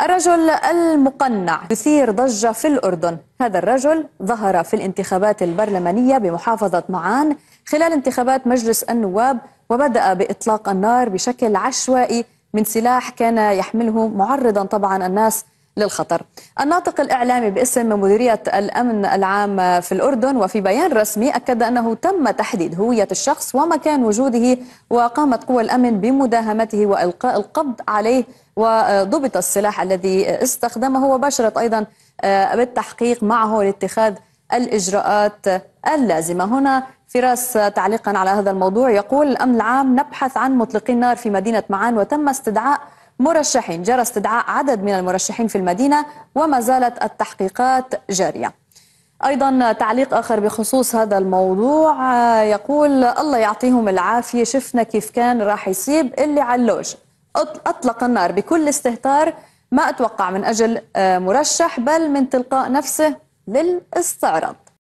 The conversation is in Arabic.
الرجل المقنع يثير ضجة في الأردن هذا الرجل ظهر في الانتخابات البرلمانية بمحافظة معان خلال انتخابات مجلس النواب وبدأ بإطلاق النار بشكل عشوائي من سلاح كان يحمله معرضا طبعا الناس للخطر الناطق الإعلامي باسم مديرية الأمن العام في الأردن وفي بيان رسمي أكد أنه تم تحديد هوية الشخص ومكان وجوده وقامت قوى الأمن بمداهمته وإلقاء القبض عليه وضبط السلاح الذي استخدمه وباشرت أيضا آه، بالتحقيق معه لاتخاذ الإجراءات اللازمة هنا فراس تعليقا على هذا الموضوع يقول الأمن العام نبحث عن مطلقي النار في مدينة معان وتم استدعاء مرشحين جرى استدعاء عدد من المرشحين في المدينة وما زالت التحقيقات جارية أيضا تعليق آخر بخصوص هذا الموضوع يقول الله يعطيهم العافية شفنا كيف كان راح يصيب اللي علوش أطلق النار بكل استهتار ما أتوقع من أجل آه، مرشح بل من تلقاء نفسه للاستعراض